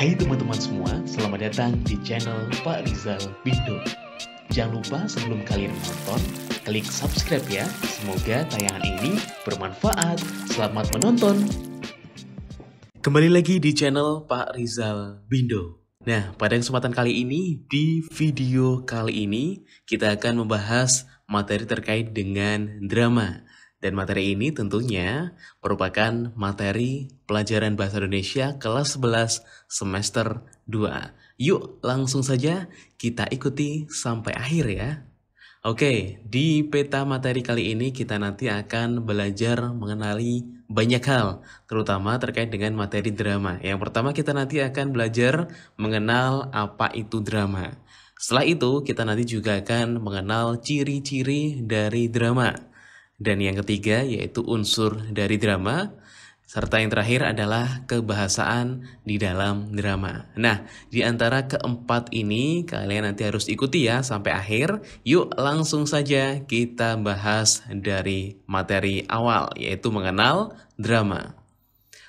Hai teman-teman semua, selamat datang di channel Pak Rizal Bindo. Jangan lupa sebelum kalian menonton, klik subscribe ya. Semoga tayangan ini bermanfaat. Selamat menonton. Kembali lagi di channel Pak Rizal Bindo. Nah, pada kesempatan kali ini, di video kali ini, kita akan membahas materi terkait dengan drama. Dan materi ini tentunya merupakan materi pelajaran Bahasa Indonesia kelas 11 semester 2. Yuk langsung saja kita ikuti sampai akhir ya. Oke, di peta materi kali ini kita nanti akan belajar mengenali banyak hal, terutama terkait dengan materi drama. Yang pertama kita nanti akan belajar mengenal apa itu drama. Setelah itu, kita nanti juga akan mengenal ciri-ciri dari drama. Dan yang ketiga yaitu unsur dari drama. Serta yang terakhir adalah kebahasaan di dalam drama. Nah, di antara keempat ini kalian nanti harus ikuti ya sampai akhir. Yuk langsung saja kita bahas dari materi awal yaitu mengenal drama.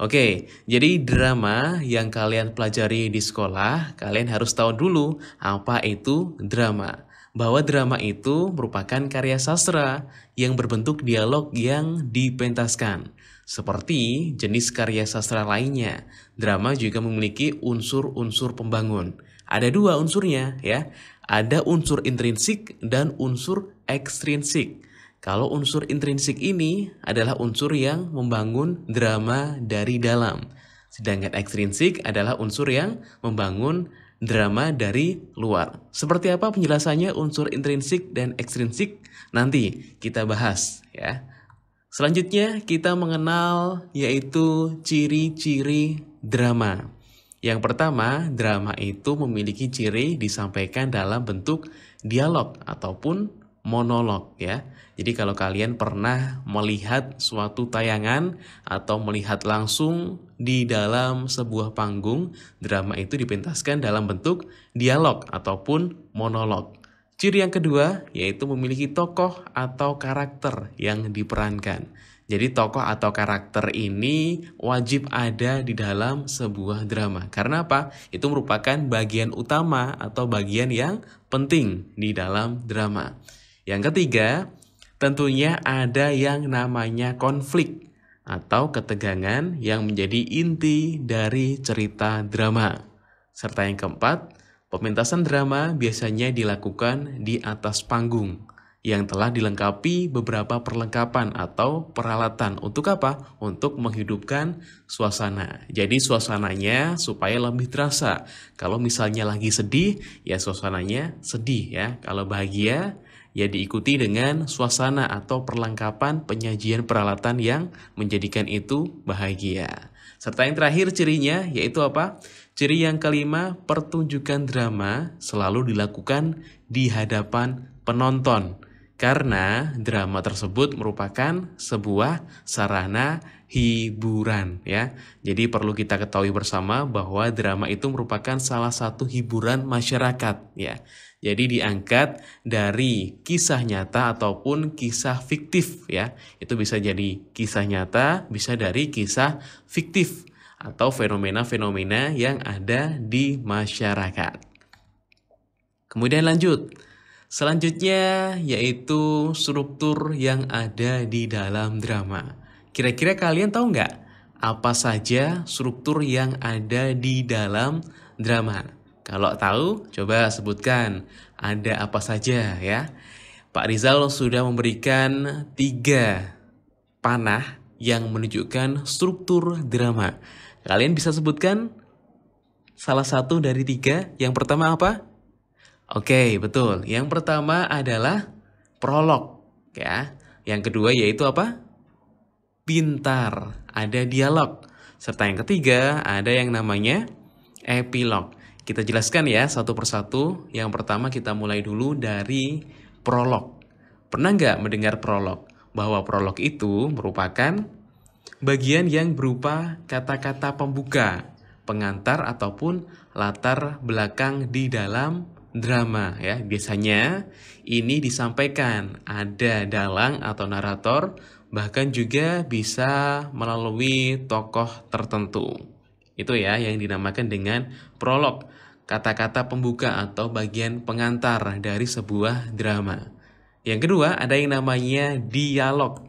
Oke, jadi drama yang kalian pelajari di sekolah, kalian harus tahu dulu apa itu drama bahwa drama itu merupakan karya sastra yang berbentuk dialog yang dipentaskan. Seperti jenis karya sastra lainnya, drama juga memiliki unsur-unsur pembangun. Ada dua unsurnya ya, ada unsur intrinsik dan unsur ekstrinsik. Kalau unsur intrinsik ini adalah unsur yang membangun drama dari dalam. Sedangkan ekstrinsik adalah unsur yang membangun drama dari luar. Seperti apa penjelasannya unsur intrinsik dan ekstrinsik? Nanti kita bahas ya. Selanjutnya kita mengenal yaitu ciri-ciri drama. Yang pertama, drama itu memiliki ciri disampaikan dalam bentuk dialog ataupun monolog ya. Jadi kalau kalian pernah melihat suatu tayangan atau melihat langsung di dalam sebuah panggung, drama itu dipentaskan dalam bentuk dialog ataupun monolog. Ciri yang kedua yaitu memiliki tokoh atau karakter yang diperankan. Jadi tokoh atau karakter ini wajib ada di dalam sebuah drama. Karena apa? Itu merupakan bagian utama atau bagian yang penting di dalam drama. Yang ketiga, tentunya ada yang namanya konflik atau ketegangan yang menjadi inti dari cerita drama. Serta yang keempat, pementasan drama biasanya dilakukan di atas panggung yang telah dilengkapi beberapa perlengkapan atau peralatan untuk apa? Untuk menghidupkan suasana. Jadi suasananya supaya lebih terasa. Kalau misalnya lagi sedih, ya suasananya sedih ya. Kalau bahagia, ya diikuti dengan suasana atau perlengkapan penyajian peralatan yang menjadikan itu bahagia. Serta yang terakhir cirinya yaitu apa? Ciri yang kelima, pertunjukan drama selalu dilakukan di hadapan penonton karena drama tersebut merupakan sebuah sarana hiburan ya. Jadi perlu kita ketahui bersama bahwa drama itu merupakan salah satu hiburan masyarakat ya. Jadi diangkat dari kisah nyata ataupun kisah fiktif ya. Itu bisa jadi kisah nyata, bisa dari kisah fiktif atau fenomena-fenomena yang ada di masyarakat. Kemudian lanjut, Selanjutnya yaitu struktur yang ada di dalam drama. Kira-kira kalian tahu nggak apa saja struktur yang ada di dalam drama? Kalau tahu, coba sebutkan ada apa saja ya. Pak Rizal sudah memberikan tiga panah yang menunjukkan struktur drama. Kalian bisa sebutkan salah satu dari tiga. Yang pertama apa? Oke, betul. Yang pertama adalah prolog, ya. Yang kedua yaitu apa? Pintar, ada dialog. Serta yang ketiga ada yang namanya epilog. Kita jelaskan ya satu persatu. Yang pertama kita mulai dulu dari prolog. Pernah nggak mendengar prolog? Bahwa prolog itu merupakan bagian yang berupa kata-kata pembuka, pengantar ataupun latar belakang di dalam drama ya. Biasanya ini disampaikan ada dalang atau narator bahkan juga bisa melalui tokoh tertentu. Itu ya yang dinamakan dengan prolog, kata-kata pembuka atau bagian pengantar dari sebuah drama. Yang kedua ada yang namanya dialog.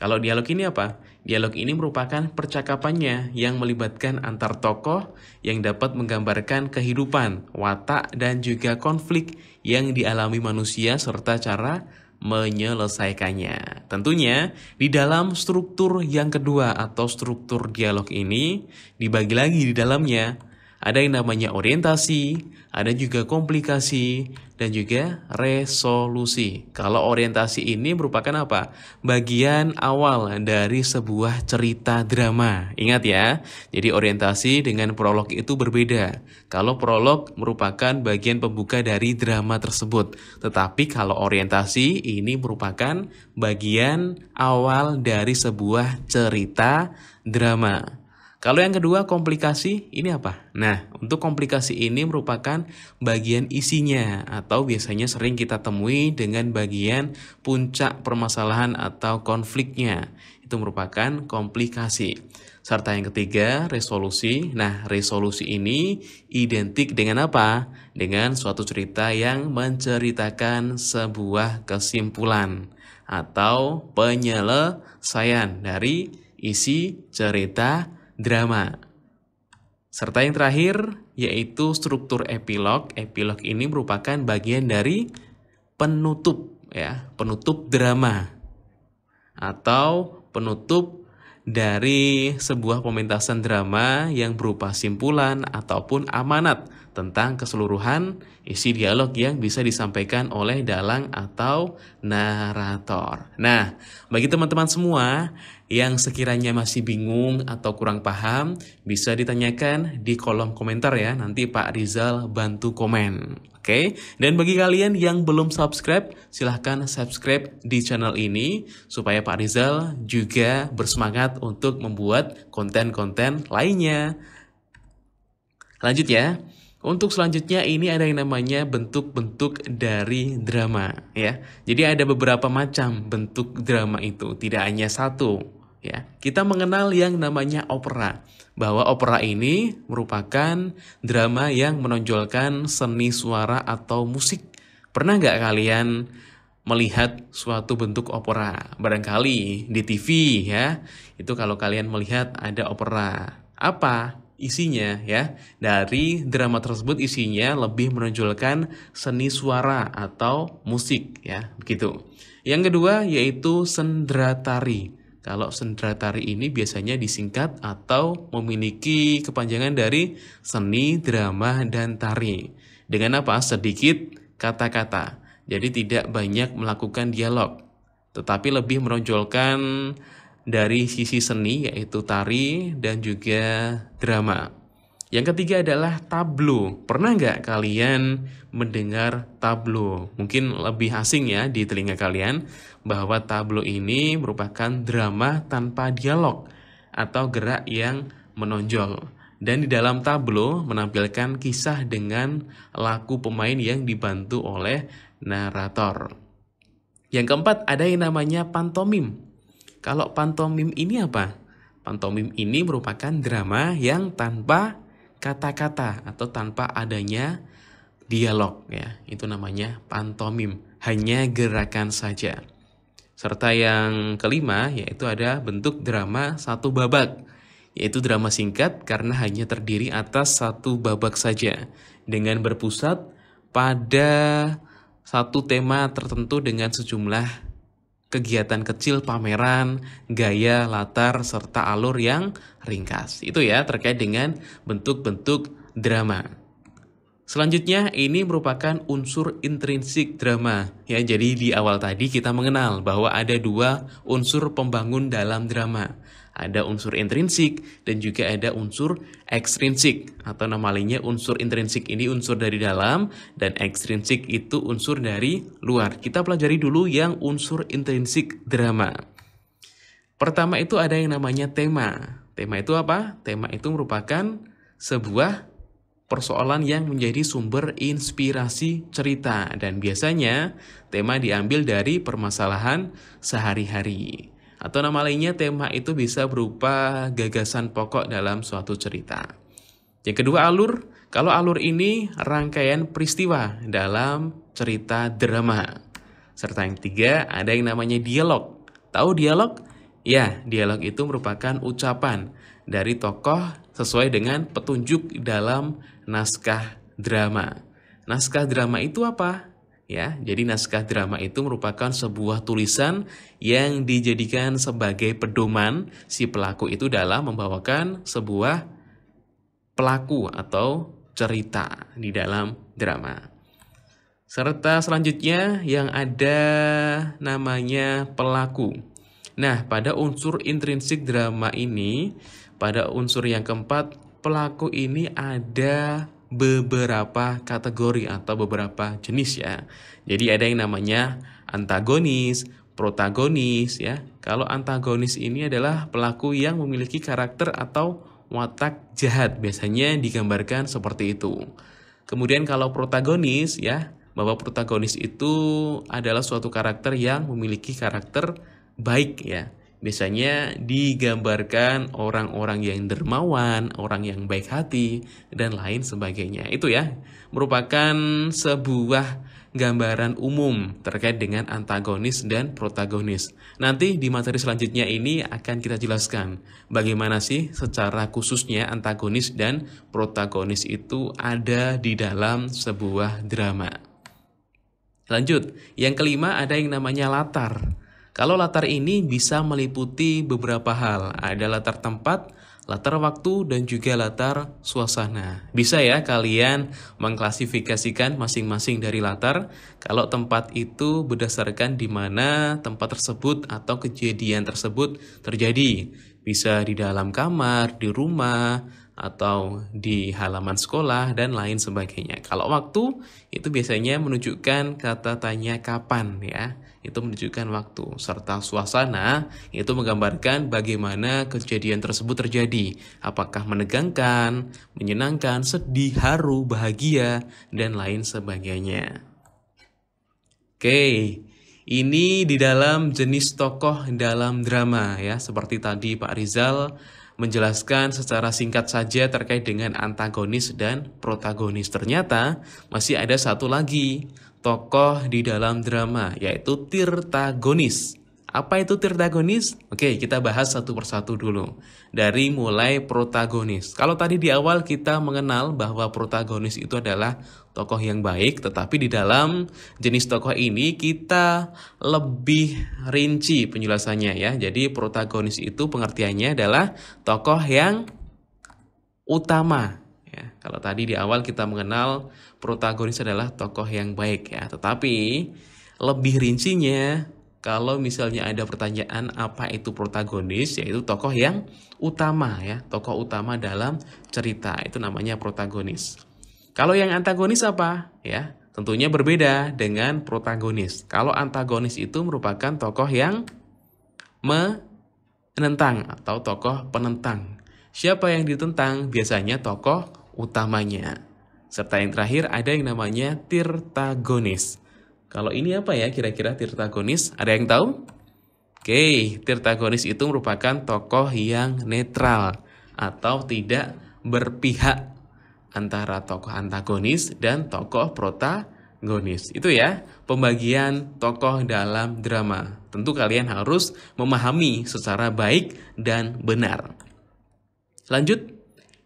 Kalau dialog ini apa? Dialog ini merupakan percakapannya yang melibatkan antar tokoh yang dapat menggambarkan kehidupan, watak, dan juga konflik yang dialami manusia serta cara menyelesaikannya. Tentunya di dalam struktur yang kedua atau struktur dialog ini dibagi lagi di dalamnya ada yang namanya orientasi, ada juga komplikasi dan juga resolusi. Kalau orientasi ini merupakan apa? Bagian awal dari sebuah cerita drama. Ingat ya, jadi orientasi dengan prolog itu berbeda. Kalau prolog merupakan bagian pembuka dari drama tersebut, tetapi kalau orientasi ini merupakan bagian awal dari sebuah cerita drama. Kalau yang kedua komplikasi ini apa? Nah, untuk komplikasi ini merupakan bagian isinya atau biasanya sering kita temui dengan bagian puncak permasalahan atau konfliknya. Itu merupakan komplikasi. Serta yang ketiga, resolusi. Nah, resolusi ini identik dengan apa? Dengan suatu cerita yang menceritakan sebuah kesimpulan atau penyelesaian dari isi cerita drama. Serta yang terakhir yaitu struktur epilog. Epilog ini merupakan bagian dari penutup ya, penutup drama atau penutup dari sebuah pementasan drama yang berupa simpulan ataupun amanat tentang keseluruhan isi dialog yang bisa disampaikan oleh dalang atau narator. Nah, bagi teman-teman semua yang sekiranya masih bingung atau kurang paham, bisa ditanyakan di kolom komentar ya. Nanti Pak Rizal bantu komen. Oke, dan bagi kalian yang belum subscribe, silahkan subscribe di channel ini supaya Pak Rizal juga bersemangat untuk membuat konten-konten lainnya. Lanjut ya. Untuk selanjutnya ini ada yang namanya bentuk-bentuk dari drama ya. Jadi ada beberapa macam bentuk drama itu, tidak hanya satu ya. Kita mengenal yang namanya opera, bahwa opera ini merupakan drama yang menonjolkan seni suara atau musik. Pernah nggak kalian melihat suatu bentuk opera? Barangkali di TV ya, itu kalau kalian melihat ada opera. Apa isinya ya? Dari drama tersebut isinya lebih menonjolkan seni suara atau musik ya, begitu. Yang kedua yaitu sendratari. Kalau sendera tari ini biasanya disingkat atau memiliki kepanjangan dari seni, drama, dan tari. Dengan apa? Sedikit kata-kata. Jadi tidak banyak melakukan dialog, tetapi lebih menonjolkan dari sisi seni yaitu tari dan juga drama. Yang ketiga adalah tablo. Pernah nggak kalian mendengar tablo? Mungkin lebih asing ya di telinga kalian bahwa tablo ini merupakan drama tanpa dialog atau gerak yang menonjol. Dan di dalam tablo menampilkan kisah dengan laku pemain yang dibantu oleh narator. Yang keempat ada yang namanya pantomim. Kalau pantomim ini apa? Pantomim ini merupakan drama yang tanpa kata-kata atau tanpa adanya dialog ya. Itu namanya pantomim, hanya gerakan saja. Serta yang kelima yaitu ada bentuk drama satu babak yaitu drama singkat karena hanya terdiri atas satu babak saja dengan berpusat pada satu tema tertentu dengan sejumlah kegiatan kecil pameran, gaya, latar, serta alur yang ringkas. Itu ya terkait dengan bentuk-bentuk drama. Selanjutnya ini merupakan unsur intrinsik drama. Ya, jadi di awal tadi kita mengenal bahwa ada dua unsur pembangun dalam drama ada unsur intrinsik dan juga ada unsur ekstrinsik atau nama lainnya unsur intrinsik ini unsur dari dalam dan ekstrinsik itu unsur dari luar. Kita pelajari dulu yang unsur intrinsik drama. Pertama itu ada yang namanya tema. Tema itu apa? Tema itu merupakan sebuah persoalan yang menjadi sumber inspirasi cerita dan biasanya tema diambil dari permasalahan sehari-hari. Atau nama lainnya tema itu bisa berupa gagasan pokok dalam suatu cerita. Yang kedua alur, kalau alur ini rangkaian peristiwa dalam cerita drama. Serta yang ketiga ada yang namanya dialog. Tahu dialog? Ya, dialog itu merupakan ucapan dari tokoh sesuai dengan petunjuk dalam naskah drama. Naskah drama itu apa? ya. Jadi naskah drama itu merupakan sebuah tulisan yang dijadikan sebagai pedoman si pelaku itu dalam membawakan sebuah pelaku atau cerita di dalam drama. Serta selanjutnya yang ada namanya pelaku. Nah, pada unsur intrinsik drama ini, pada unsur yang keempat, pelaku ini ada beberapa kategori atau beberapa jenis ya. Jadi ada yang namanya antagonis, protagonis ya. Kalau antagonis ini adalah pelaku yang memiliki karakter atau watak jahat, biasanya digambarkan seperti itu. Kemudian kalau protagonis ya, bahwa protagonis itu adalah suatu karakter yang memiliki karakter baik ya. Biasanya digambarkan orang-orang yang dermawan, orang yang baik hati, dan lain sebagainya. Itu ya, merupakan sebuah gambaran umum terkait dengan antagonis dan protagonis. Nanti di materi selanjutnya ini akan kita jelaskan bagaimana sih secara khususnya antagonis dan protagonis itu ada di dalam sebuah drama. Lanjut, yang kelima ada yang namanya latar. Kalau latar ini bisa meliputi beberapa hal, ada latar tempat, latar waktu, dan juga latar suasana. Bisa ya kalian mengklasifikasikan masing-masing dari latar, kalau tempat itu berdasarkan di mana tempat tersebut atau kejadian tersebut terjadi. Bisa di dalam kamar, di rumah, atau di halaman sekolah, dan lain sebagainya. Kalau waktu, itu biasanya menunjukkan kata tanya kapan ya itu menunjukkan waktu serta suasana itu menggambarkan bagaimana kejadian tersebut terjadi apakah menegangkan, menyenangkan, sedih, haru, bahagia dan lain sebagainya. Oke, ini di dalam jenis tokoh dalam drama ya seperti tadi Pak Rizal menjelaskan secara singkat saja terkait dengan antagonis dan protagonis. Ternyata masih ada satu lagi tokoh di dalam drama, yaitu Tirtagonis. Apa itu Tirtagonis? Oke, kita bahas satu persatu dulu. Dari mulai protagonis. Kalau tadi di awal kita mengenal bahwa protagonis itu adalah tokoh yang baik, tetapi di dalam jenis tokoh ini kita lebih rinci penjelasannya ya. Jadi protagonis itu pengertiannya adalah tokoh yang utama Ya, kalau tadi di awal kita mengenal protagonis adalah tokoh yang baik ya, tetapi lebih rincinya kalau misalnya ada pertanyaan apa itu protagonis yaitu tokoh yang utama ya tokoh utama dalam cerita itu namanya protagonis kalau yang antagonis apa ya tentunya berbeda dengan protagonis kalau antagonis itu merupakan tokoh yang menentang atau tokoh penentang siapa yang ditentang biasanya tokoh utamanya. Serta yang terakhir ada yang namanya tirtagonis. Kalau ini apa ya kira-kira tirtagonis? Ada yang tahu? Oke, tirtagonis itu merupakan tokoh yang netral atau tidak berpihak antara tokoh antagonis dan tokoh protagonis. Itu ya, pembagian tokoh dalam drama. Tentu kalian harus memahami secara baik dan benar. Lanjut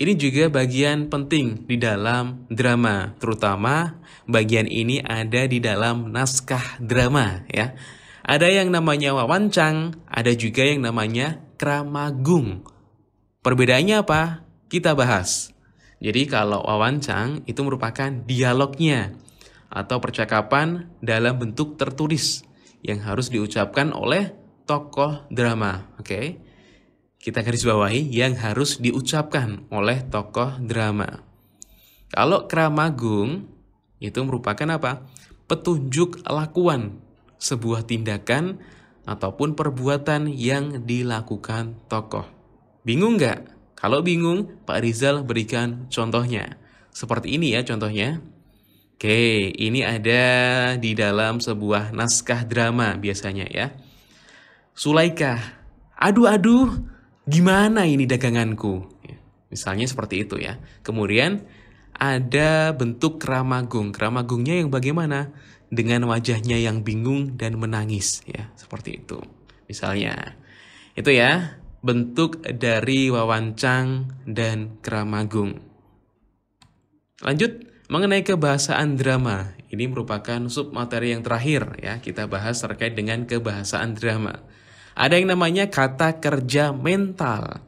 ini juga bagian penting di dalam drama, terutama bagian ini ada di dalam naskah drama ya. Ada yang namanya wawancang, ada juga yang namanya kramagung. Perbedaannya apa? Kita bahas. Jadi kalau wawancang itu merupakan dialognya atau percakapan dalam bentuk tertulis yang harus diucapkan oleh tokoh drama, oke? Okay? kita garis bawahi yang harus diucapkan oleh tokoh drama. Kalau keramagung itu merupakan apa? Petunjuk lakuan sebuah tindakan ataupun perbuatan yang dilakukan tokoh. Bingung nggak? Kalau bingung, Pak Rizal berikan contohnya. Seperti ini ya contohnya. Oke, ini ada di dalam sebuah naskah drama biasanya ya. Sulaika, aduh-aduh, gimana ini daganganku? Ya, misalnya seperti itu ya. Kemudian ada bentuk keramagung. Keramagungnya yang bagaimana? Dengan wajahnya yang bingung dan menangis ya, seperti itu. Misalnya. Itu ya, bentuk dari wawancang dan keramagung. Lanjut mengenai kebahasaan drama. Ini merupakan sub materi yang terakhir ya, kita bahas terkait dengan kebahasaan drama ada yang namanya kata kerja mental.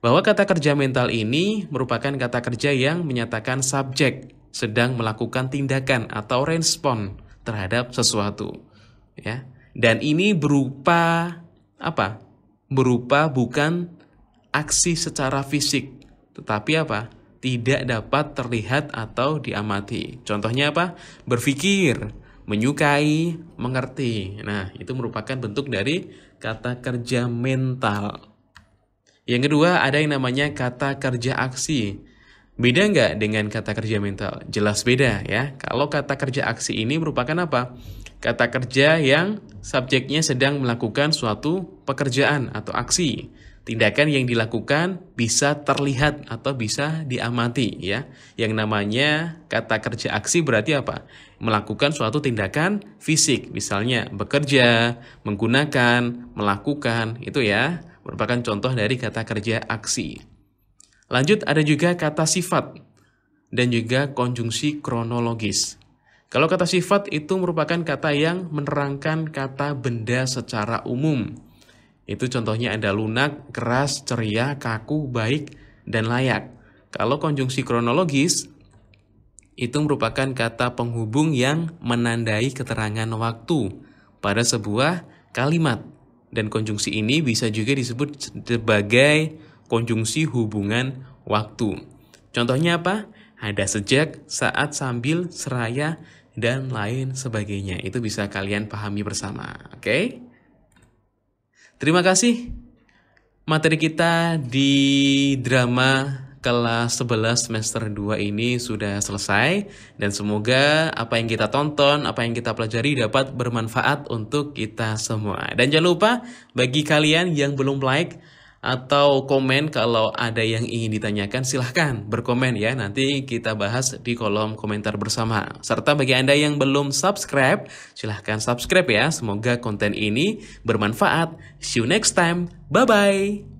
Bahwa kata kerja mental ini merupakan kata kerja yang menyatakan subjek sedang melakukan tindakan atau respon terhadap sesuatu. Ya. Dan ini berupa apa? Berupa bukan aksi secara fisik, tetapi apa? Tidak dapat terlihat atau diamati. Contohnya apa? Berpikir, menyukai, mengerti. Nah, itu merupakan bentuk dari kata kerja mental. Yang kedua, ada yang namanya kata kerja aksi. Beda nggak dengan kata kerja mental? Jelas beda ya. Kalau kata kerja aksi ini merupakan apa? Kata kerja yang subjeknya sedang melakukan suatu pekerjaan atau aksi tindakan yang dilakukan bisa terlihat atau bisa diamati ya. Yang namanya kata kerja aksi berarti apa? Melakukan suatu tindakan fisik, misalnya bekerja, menggunakan, melakukan, itu ya merupakan contoh dari kata kerja aksi. Lanjut ada juga kata sifat dan juga konjungsi kronologis. Kalau kata sifat itu merupakan kata yang menerangkan kata benda secara umum itu contohnya ada lunak, keras, ceria, kaku, baik, dan layak. Kalau konjungsi kronologis, itu merupakan kata penghubung yang menandai keterangan waktu pada sebuah kalimat. Dan konjungsi ini bisa juga disebut sebagai konjungsi hubungan waktu. Contohnya apa? Ada sejak, saat, sambil, seraya, dan lain sebagainya. Itu bisa kalian pahami bersama, oke? Okay? Terima kasih. Materi kita di drama kelas 11 semester 2 ini sudah selesai dan semoga apa yang kita tonton, apa yang kita pelajari dapat bermanfaat untuk kita semua. Dan jangan lupa bagi kalian yang belum like atau komen kalau ada yang ingin ditanyakan silahkan berkomen ya nanti kita bahas di kolom komentar bersama serta bagi anda yang belum subscribe silahkan subscribe ya semoga konten ini bermanfaat see you next time bye bye